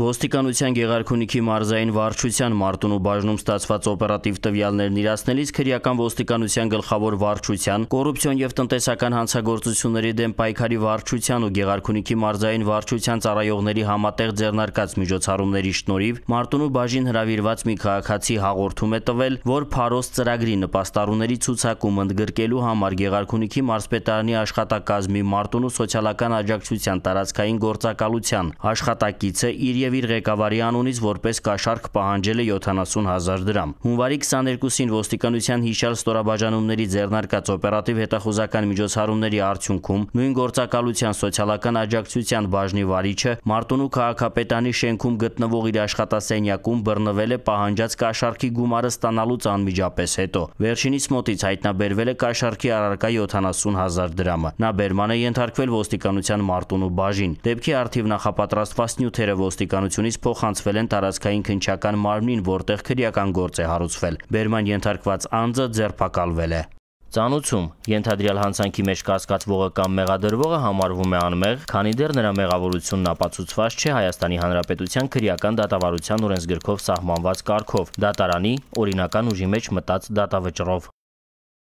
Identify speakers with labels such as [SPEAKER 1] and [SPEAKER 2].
[SPEAKER 1] Ոստիկանության Գեղարքունիքի մարզային վարչության Մարտուն ու բաժնում ստացված օպերատիվ տվյալներն իրացնելիս քրեական ոստիկանության գլխավոր վարչության կոռուպցիոն եւ տնտեսական հանցագործությունների դեմ պայքարի վարչության ու Գեղարքունիքի մարզային վարչության ծառայողների համատեղ ձեռնարկած միջոցառումների շնորհիվ Մարտուն ու բաժին հրավիրված մի քաղաքացի հաղորդում է տվել, որ Փարոս ծրագրի նպաստառուների ցուցակում ընդգրկելու համար Գեղարքունիքի մարզպետարանի աշխատակազմի Մարտուն ու սոցիալական աջակցության տարածքային գործակալության աշխատակիցը իր եւ իր ղեկավարի անունից որպես կաշառք պահանջել է 70000 դրամ։ Հունվարի 22-ին ոստիկանության հիշյալ ստորաբաժանումների ձեռնարկած օպերատիվ հետախուզական միջոցառումների արդյունքում նույն գործակալության սոցիալական աջակցության բաժնի վարիչը Մարտունու քաղաքապետանի շենքում գտնվող իր աշխատասենյակում բռնվել է պահանջած կաշառքի գումարը ստանալուց անմիջապես հետո։ Վերջինիս մոտից հայտնաբերվել է կաշառքի առարկա 70000 դրամը։ Նա բերման է ենթարկվել ոստիկանության Մարտունու բաժին։ Դեպքի արդիվ նախապատրաստված նյութերը ոստիկ ոստիկանությունից փոխանցվել են տարածքային քնչական մարմնին, որտեղ քրեական գործ է հարուցվել։ Բերման ենթարկված անձը ձերբակալվել է։ Ծանուցում ենթադրյալ հանցանքի մեջ կասկածվողը կամ մեղադրվողը համարվում է անմեղ, քանի դեռ նրա մեղավորությունն ապացուցված չէ Հայաստանի Հանրապետության քրեական դատավարության օրենսգրքով սահմանված կարգով՝ դատարանի օրինական ուժի մեջ մտած դատավճռով։